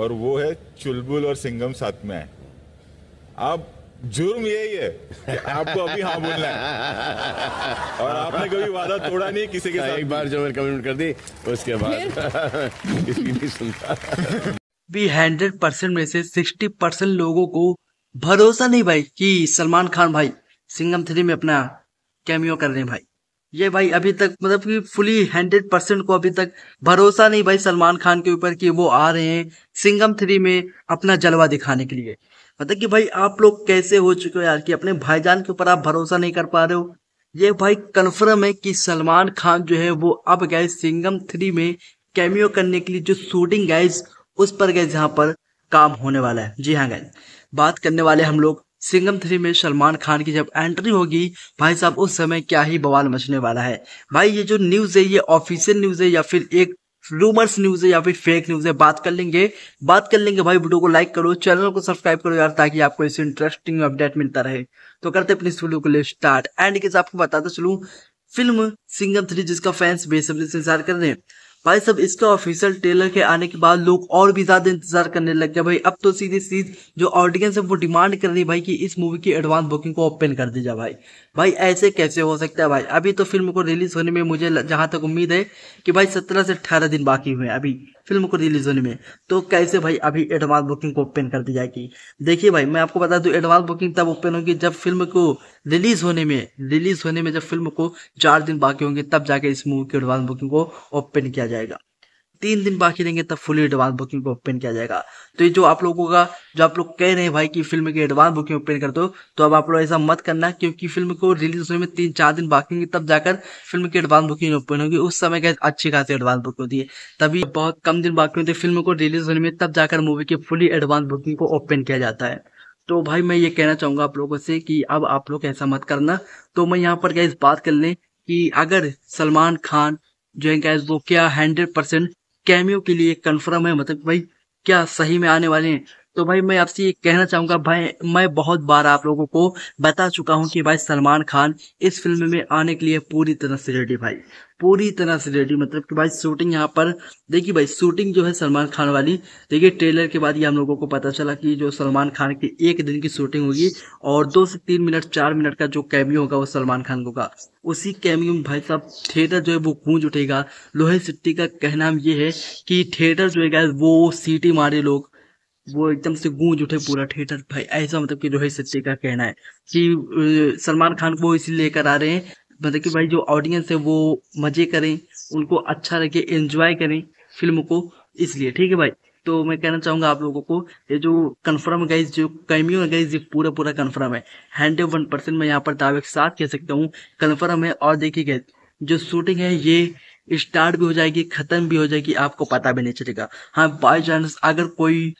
और वो है चुलबुल और सिंगम साथ में है आप जुर्म यही है कि आपको अभी हाँ बोलना है और आपने कभी वादा तोड़ा नहीं किसी के साथ एक बार जो मैंने कमिटमेंट कर दी उसके बाद किसी नहीं सुनता भी हंड्रेड परसेंट में से सिक्सटी परसेंट लोगों को भरोसा नहीं भाई कि सलमान खान भाई सिंगम थ्री में अपना कैमियो कर रहे हैं भाई ये भाई अभी तक मतलब कि फुली हंड्रेड परसेंट को अभी तक भरोसा नहीं भाई सलमान खान के ऊपर कि वो आ रहे हैं सिंगम थ्री में अपना जलवा दिखाने के लिए मतलब कि भाई आप लोग कैसे हो चुके हो यार कि अपने भाईजान के ऊपर आप भरोसा नहीं कर पा रहे हो ये भाई कन्फर्म है कि सलमान खान जो है वो अब गए सिंगम थ्री में कैमियो करने के लिए जो शूटिंग गाइज उस पर गए यहाँ पर काम होने वाला है जी हाँ गाइज बात करने वाले हम लोग सिंगम थ्री में सलमान खान की जब एंट्री होगी भाई साहब उस समय क्या ही बवाल मचने वाला है भाई ये जो न्यूज़ है ये ऑफिशियल न्यूज़ है या फिर एक रूमर्स न्यूज है या फिर फेक न्यूज है बात कर लेंगे बात कर लेंगे भाई वीडियो को लाइक करो चैनल को सब्सक्राइब करो यार ताकि आपको इस इंटरेस्टिंग अपडेट मिलता रहे तो करते अपने इस वीडियो को ले स्टार्ट एंड के साथ आपको बताता चलू फिल्म सिंगम थ्री जिसका फैंस बेसब्री से इंतजार कर रहे हैं भाई सब इसका ऑफिशियल ट्रेलर के आने के बाद लोग और भी ज़्यादा इंतजार करने लग गए भाई अब तो सीधी सीध जो ऑडियंस है वो डिमांड कर रही भाई कि इस मूवी की एडवांस बुकिंग को ओपन कर दी जाए भाई भाई ऐसे कैसे हो सकता है भाई अभी तो फिल्म को रिलीज होने में मुझे जहाँ तक उम्मीद है कि भाई सत्रह से अठारह दिन बाकी हुए हैं अभी फिल्म को रिलीज होने में तो कैसे भाई अभी एडवांस बुकिंग को ओपन कर दी जाएगी देखिए भाई मैं आपको बता दूं एडवांस बुकिंग तब ओपन होगी जब फिल्म को रिलीज होने में रिलीज होने में जब फिल्म को चार दिन बाकी होंगे तब जाके इस मूवी की एडवांस बुकिंग को ओपन किया जाएगा तीन दिन बाकी रहेंगे तब फुली एडवांस बुकिंग को ओपन किया जाएगा तो ये जो आप लोगों का जो आप लोग कह रहे हैं भाई कि फिल्म की एडवांस बुकिंग ओपन कर दो तो अब आप लोग ऐसा मत करना क्योंकि फिल्म को रिलीज होने में तीन चार दिन बाकी रहेंगे तब जाकर फिल्म की एडवांस बुकिंग ओपन होगी उस समय का अच्छी खासी एडवांस बुकिंग होती है तभी बहुत कम दिन बाकी होते फिल्म को रिलीज होने में तब जाकर मूवी की फुली एडवांस बुकिंग को ओपन किया जाता है तो भाई मैं ये कहना चाहूंगा आप लोगों से कि अब आप लोग ऐसा मत करना तो मैं यहाँ पर इस बात कर लें कि अगर सलमान खान जो है क्या वो क्या हंड्रेड परसेंट कैमियो के लिए कंफर्म है मतलब भाई क्या सही में आने वाले हैं तो भाई मैं आपसे ये कहना चाहूँगा भाई मैं बहुत बार आप लोगों को बता चुका हूँ कि भाई सलमान खान इस फिल्म में आने के लिए पूरी तरह से रेडी भाई पूरी तरह से रेडी मतलब कि भाई शूटिंग यहाँ पर देखिए भाई शूटिंग जो है सलमान खान वाली देखिए ट्रेलर के बाद ये हम लोगों को पता चला कि जो सलमान खान की एक दिन की शूटिंग होगी और दो से तीन मिनट चार मिनट का जो कैमियो होगा वो सलमान खान होगा उसी कैमियो में भाई साहब थिएटर जो है वो गूंज उठेगा लोहे सिट्टी का कहना ये है कि थिएटर जो है वो सीटी मारे लोग वो एकदम से गूंज उठे पूरा थिएटर भाई ऐसा मतलब कि रोहित शेट्टी का कहना है कि सलमान खान को इसी लेकर आ रहे हैं मतलब कि भाई जो ऑडियंस है वो मजे करें उनको अच्छा लगे एंजॉय करें फिल्म को इसलिए ठीक है भाई तो मैं कहना चाहूंगा आप लोगों को ये जो कन्फर्म गाइज जो कैमियो गाइज ये पूरा पूरा कन्फर्म है हंड्रेड वन परसेंट मैं यहाँ पर दावे के साथ कह सकता हूँ कन्फर्म है और देखिए गाइज जो शूटिंग है ये स्टार्ट भी हो जाएगी खत्म भी हो जाएगी आपको पता भी नहीं चलेगा हाँ बाई चांस अगर कोई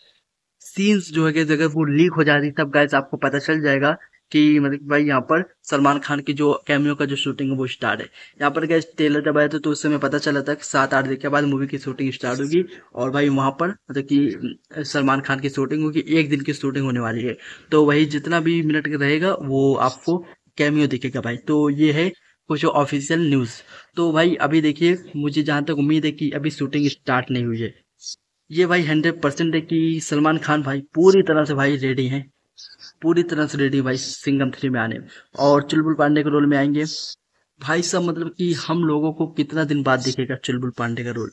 सीन्स जो है अगर वो लीक हो जा रही तब गैस आपको पता चल जाएगा कि मतलब भाई यहाँ पर सलमान खान की जो कैमियो का जो शूटिंग है वो स्टार्ट है यहाँ पर गैस ट्रेलर जब आया था तो उस समय पता चला था कि सात आठ दिन के बाद मूवी की शूटिंग स्टार्ट होगी और भाई वहाँ पर मतलब कि सलमान खान की शूटिंग होगी एक दिन की शूटिंग होने वाली है तो वही जितना भी मिनट रहेगा वो आपको कैमियो दिखेगा भाई तो ये है कुछ ऑफिशियल न्यूज़ तो भाई अभी देखिए मुझे जहाँ तक उम्मीद है कि अभी शूटिंग स्टार्ट नहीं हुई है ये भाई हंड्रेड परसेंट है कि सलमान खान भाई पूरी तरह से भाई रेडी हैं पूरी तरह से रेडी भाई सिंगम थ्री में आने और चुलबुल पांडे के रोल में आएंगे भाई साहब मतलब कि हम लोगों को कितना दिन बाद दिखेगा चुलबुल पांडे का रोल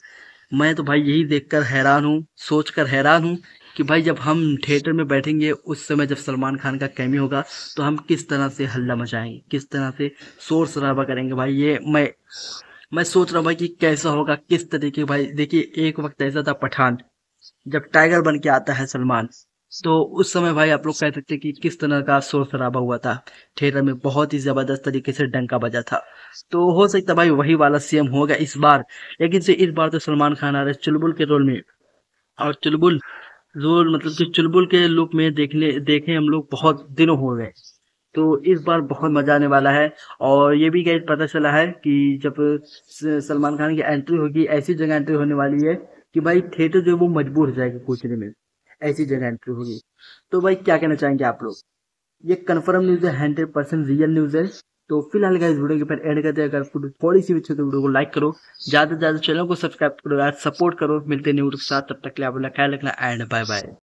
मैं तो भाई यही देखकर हैरान हूँ सोच हैरान हूँ कि भाई जब हम थिएटर में बैठेंगे उस समय जब सलमान खान का कैमी होगा तो हम किस तरह से हल्ला मचाएंगे किस तरह से शोर शराबा करेंगे भाई ये मैं मैं सोच रहा हूँ भाई कि कैसा होगा किस तरीके भाई देखिए एक वक्त ऐसा था पठान जब टाइगर बन के आता है सलमान तो उस समय भाई आप लोग कह सकते कि किस तरह का शोर शराबा हुआ था थिएटर में बहुत ही ज़बरदस्त तरीके से डंका बजा था तो हो सकता भाई वही वाला सीएम होगा इस बार लेकिन से इस बार तो सलमान खान आ रहे चुलबुल के रोल में और चुलबुल रोल मतलब कि चुलबुल के लुक में देखने देखे हम लोग बहुत दिनों हो गए तो इस बार बहुत मजा आने वाला है और ये भी गैट पता चला है कि जब सलमान खान की एंट्री होगी ऐसी जगह एंट्री होने वाली है कि भाई थिएटर जो है वो मजबूर हो जाएगा कूचने में ऐसी जगह एंट्री होगी तो भाई क्या कहना चाहेंगे आप लोग ये कन्फर्म न्यूज़ है हंड्रेड परसेंट रियल न्यूज़ है तो फिलहाल का इस वीडियो के फिर एड करते हैं अगर थोड़ी सी भी अच्छी तो वीडियो को लाइक करो ज़्यादा से ज़्यादा चैनल को सब्सक्राइब करो सपोर्ट करो मिलते न्यूज के साथ तब तक के लिए आप ख्याल रखना एंड बाय बाय